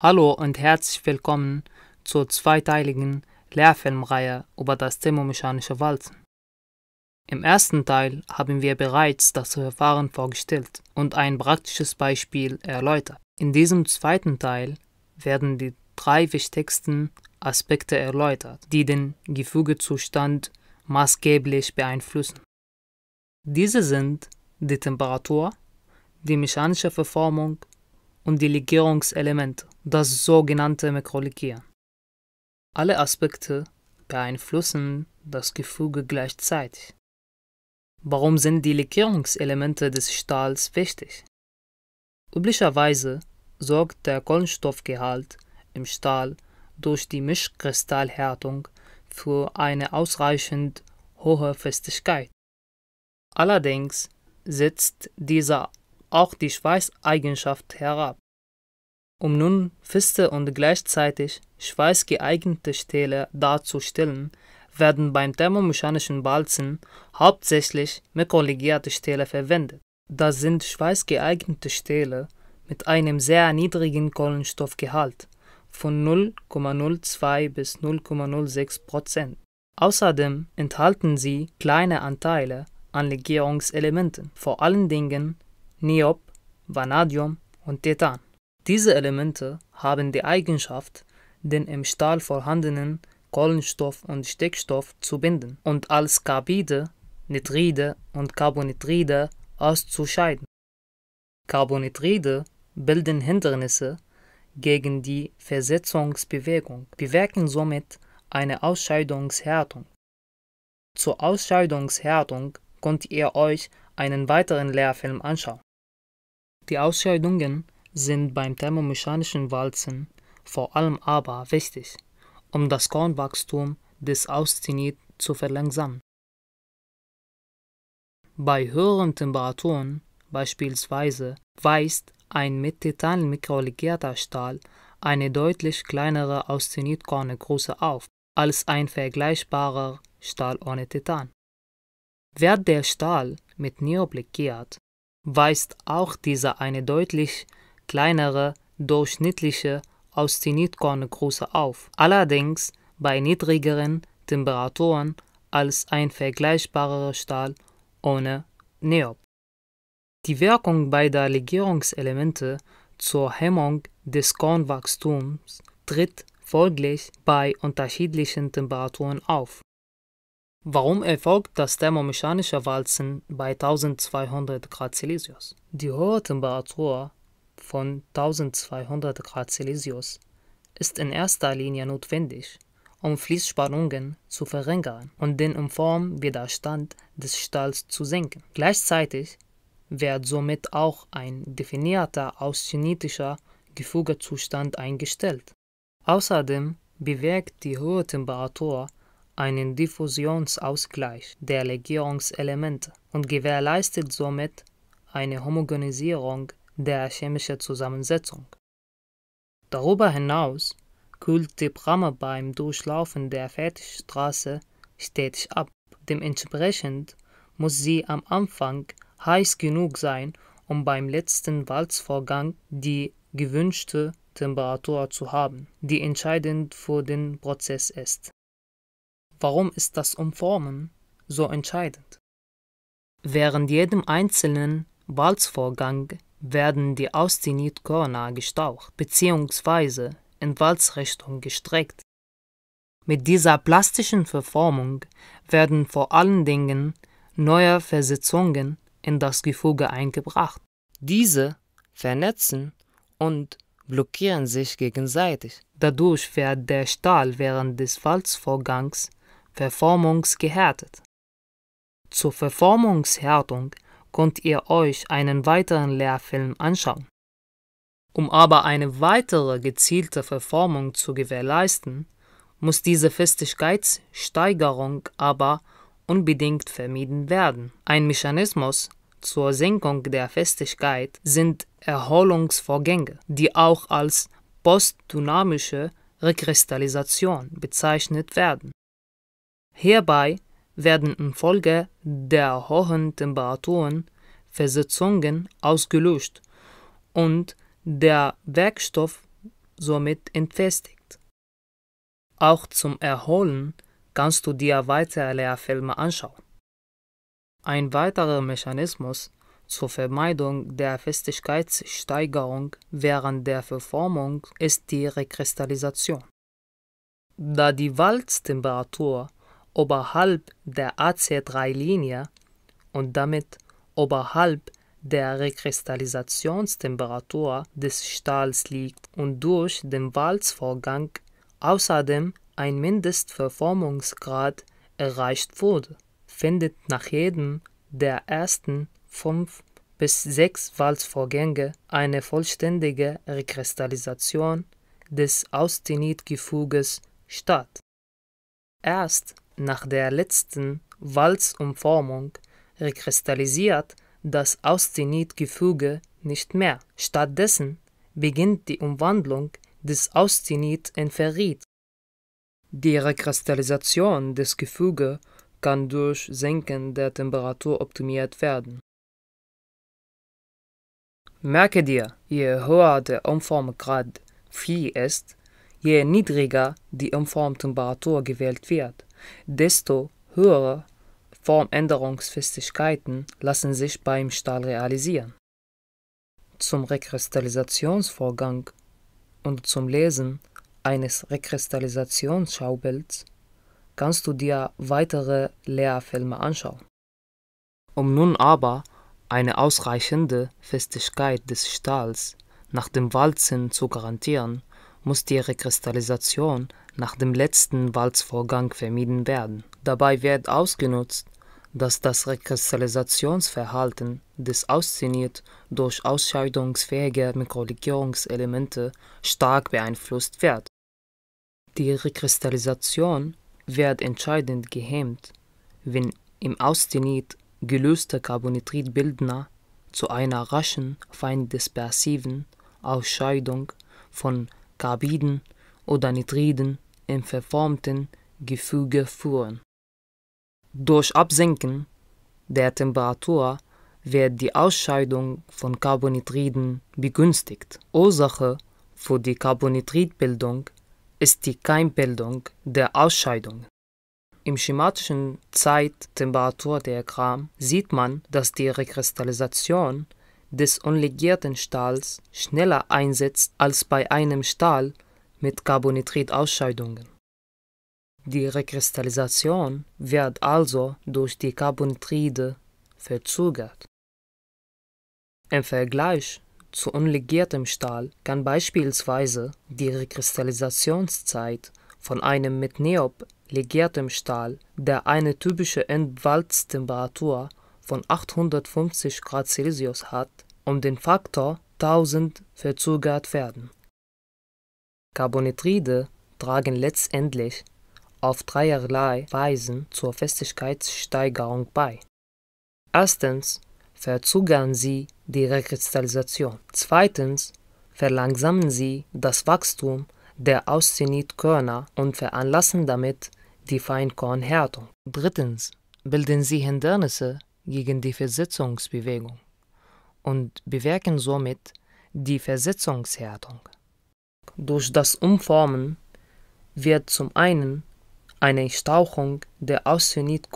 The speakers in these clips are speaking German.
Hallo und herzlich willkommen zur zweiteiligen Lehrfilmreihe über das thermomechanische Walzen. Im ersten Teil haben wir bereits das Verfahren vorgestellt und ein praktisches Beispiel erläutert. In diesem zweiten Teil werden die drei wichtigsten Aspekte erläutert, die den Gefügezustand maßgeblich beeinflussen. Diese sind die Temperatur, die mechanische Verformung und die Legierungselemente das sogenannte Mikrolikia. Alle Aspekte beeinflussen das Gefüge gleichzeitig. Warum sind die Legierungselemente des Stahls wichtig? Üblicherweise sorgt der Kohlenstoffgehalt im Stahl durch die Mischkristallhärtung für eine ausreichend hohe Festigkeit. Allerdings setzt dieser auch die Schweißeigenschaft herab. Um nun feste und gleichzeitig schweißgeeignete Stähle darzustellen, werden beim thermomechanischen Balzen hauptsächlich mikrolegierte Stähle verwendet. Das sind schweißgeeignete Stähle mit einem sehr niedrigen Kohlenstoffgehalt von 0,02 bis 0,06 Prozent. Außerdem enthalten sie kleine Anteile an Legierungselementen, vor allen Dingen Niob, Vanadium und Titan. Diese Elemente haben die Eigenschaft, den im Stahl vorhandenen Kohlenstoff und Stickstoff zu binden und als Carbide, Nitride und Carbonitride auszuscheiden. Carbonitride bilden Hindernisse gegen die Versetzungsbewegung, bewirken somit eine Ausscheidungshärtung. Zur Ausscheidungshärtung könnt ihr euch einen weiteren Lehrfilm anschauen. Die Ausscheidungen sind beim thermomechanischen Walzen vor allem aber wichtig, um das Kornwachstum des Austenit zu verlangsamen. Bei höheren Temperaturen, beispielsweise, weist ein mit Titan mikrolegierter Stahl eine deutlich kleinere Austenitkornegröße auf als ein vergleichbarer Stahl ohne Titan. Wird der Stahl mit Neop legiert, weist auch dieser eine deutlich kleinere, durchschnittliche Austenitkorngröße auf, allerdings bei niedrigeren Temperaturen als ein vergleichbarer Stahl ohne Neop. Die Wirkung beider Legierungselemente zur Hemmung des Kornwachstums tritt folglich bei unterschiedlichen Temperaturen auf. Warum erfolgt das thermomechanische Walzen bei 1200 Grad Celsius? Die hohe Temperatur von 1200 Grad Celsius ist in erster Linie notwendig, um Fließspannungen zu verringern und den Umformwiderstand des Stahls zu senken. Gleichzeitig wird somit auch ein definierter austenitischer Gefügezustand eingestellt. Außerdem bewirkt die hohe Temperatur einen Diffusionsausgleich der Legierungselemente und gewährleistet somit eine Homogenisierung der chemische Zusammensetzung. Darüber hinaus kühlt die Bramme beim Durchlaufen der Fertigstraße stetig ab. Dementsprechend muss sie am Anfang heiß genug sein, um beim letzten Walzvorgang die gewünschte Temperatur zu haben, die entscheidend für den Prozess ist. Warum ist das Umformen so entscheidend? Während jedem einzelnen Walzvorgang werden die Austenitkörner gestaucht bzw. in Walzrichtung gestreckt. Mit dieser plastischen Verformung werden vor allen Dingen neue Versetzungen in das Gefüge eingebracht. Diese vernetzen und blockieren sich gegenseitig. Dadurch wird der Stahl während des Walzvorgangs verformungsgehärtet. Zur Verformungshärtung könnt ihr euch einen weiteren Lehrfilm anschauen. Um aber eine weitere gezielte Verformung zu gewährleisten, muss diese Festigkeitssteigerung aber unbedingt vermieden werden. Ein Mechanismus zur Senkung der Festigkeit sind Erholungsvorgänge, die auch als postdynamische Rekristallisation bezeichnet werden. Hierbei werden infolge der hohen Temperaturen Versetzungen ausgelöst und der Werkstoff somit entfestigt. Auch zum Erholen kannst du dir weitere Leerfilme anschauen. Ein weiterer Mechanismus zur Vermeidung der Festigkeitssteigerung während der Verformung ist die Rekristallisation. Da die Walztemperatur oberhalb der AC3-Linie und damit oberhalb der Rekristallisationstemperatur des Stahls liegt und durch den Walzvorgang außerdem ein Mindestverformungsgrad erreicht wurde, findet nach jedem der ersten fünf bis sechs Walzvorgänge eine vollständige Rekristallisation des Austenitgefuges statt. Erst nach der letzten Walzumformung rekristallisiert das Austenit-Gefüge nicht mehr. Stattdessen beginnt die Umwandlung des Austenit in Ferrit. Die Rekristallisation des Gefüge kann durch Senken der Temperatur optimiert werden. Merke dir, je höher der Umformgrad Phi ist, je niedriger die Umformtemperatur gewählt wird desto höhere Formänderungsfestigkeiten lassen sich beim Stahl realisieren. Zum Rekristallisationsvorgang und zum Lesen eines Rekristallisationsschaubilds kannst du dir weitere Lehrfilme anschauen. Um nun aber eine ausreichende Festigkeit des Stahls nach dem Walzen zu garantieren, muss die Rekristallisation nach dem letzten Walzvorgang vermieden werden. Dabei wird ausgenutzt, dass das Rekristallisationsverhalten des Ausziniert durch ausscheidungsfähige Mikrolegierungselemente stark beeinflusst wird. Die Rekristallisation wird entscheidend gehemmt, wenn im Austenit gelöste Carbonitritbildner zu einer raschen, feindispersiven Ausscheidung von Carbiden oder Nitriden im verformten Gefüge führen. Durch Absenken der Temperatur wird die Ausscheidung von Carbonitriden begünstigt. Ursache für die Carbonitridbildung ist die Keimbildung der Ausscheidung. Im schematischen Zeittemperaturdiagramm sieht man, dass die Rekristallisation des unlegierten Stahls schneller einsetzt als bei einem Stahl mit Carbonitrid-Ausscheidungen. Die Rekristallisation wird also durch die Carbonitride verzögert. Im Vergleich zu unlegiertem Stahl kann beispielsweise die Rekristallisationszeit von einem mit Neop legiertem Stahl, der eine typische Endwalztemperatur von 850 Grad Celsius hat, um den Faktor 1000 verzögert werden Carbonitride tragen letztendlich auf dreierlei Weisen zur Festigkeitssteigerung bei. Erstens verzögern sie die Rekristallisation. Zweitens verlangsamen sie das Wachstum der Auszenitkörner und veranlassen damit die Feinkornhärtung. Drittens bilden sie Hindernisse gegen die Versetzungsbewegung und bewirken somit die Versetzungshärtung. Durch das Umformen wird zum einen eine Stauchung der austenit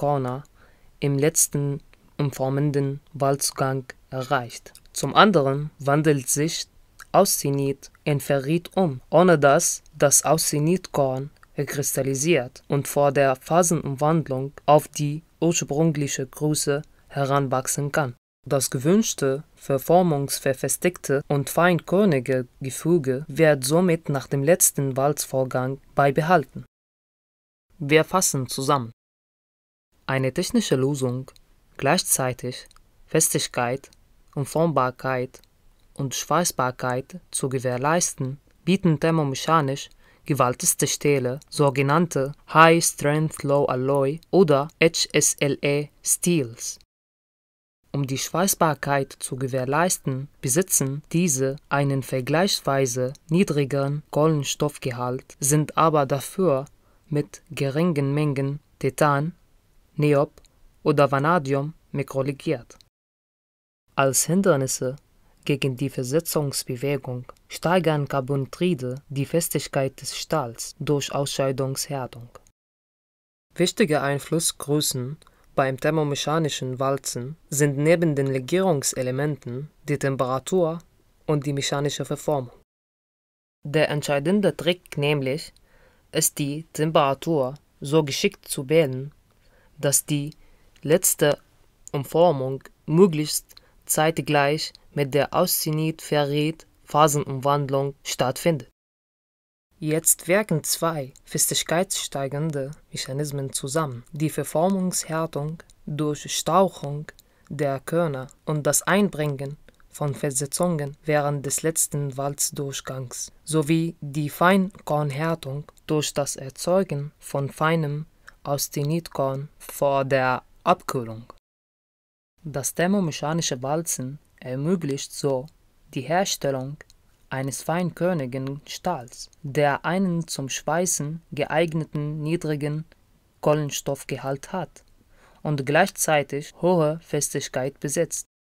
im letzten umformenden Walzgang erreicht. Zum anderen wandelt sich Austenit in Ferrit um, ohne dass das Austenitkorn kristallisiert und vor der Phasenumwandlung auf die ursprüngliche Größe heranwachsen kann das gewünschte, verformungsverfestigte und feinkörnige Gefüge wird somit nach dem letzten Walzvorgang beibehalten. Wir fassen zusammen. Eine technische Lösung, gleichzeitig Festigkeit, Umformbarkeit und Schweißbarkeit zu gewährleisten, bieten thermomechanisch gewalteste Stähle, sogenannte High Strength Low Alloy oder HSLE Steels. Um die Schweißbarkeit zu gewährleisten, besitzen diese einen vergleichsweise niedrigeren Kohlenstoffgehalt, sind aber dafür mit geringen Mengen Titan, Neop oder Vanadium mikrolegiert. Als Hindernisse gegen die Versetzungsbewegung steigern Carbontride die Festigkeit des Stahls durch Ausscheidungshärtung. Wichtige Einflussgrößen beim thermomechanischen Walzen sind neben den Legierungselementen die Temperatur und die mechanische Verformung. Der entscheidende Trick nämlich ist die Temperatur so geschickt zu wählen, dass die letzte Umformung möglichst zeitgleich mit der Auszynit-Ferrit-Phasenumwandlung stattfindet. Jetzt wirken zwei festigkeitssteigende Mechanismen zusammen: die Verformungshärtung durch Stauchung der Körner und das Einbringen von Versetzungen während des letzten Walzdurchgangs sowie die Feinkornhärtung durch das Erzeugen von feinem Austenitkorn vor der Abkühlung. Das thermomechanische Walzen ermöglicht so die Herstellung eines feinkörnigen Stahls, der einen zum Schweißen geeigneten niedrigen Kohlenstoffgehalt hat und gleichzeitig hohe Festigkeit besitzt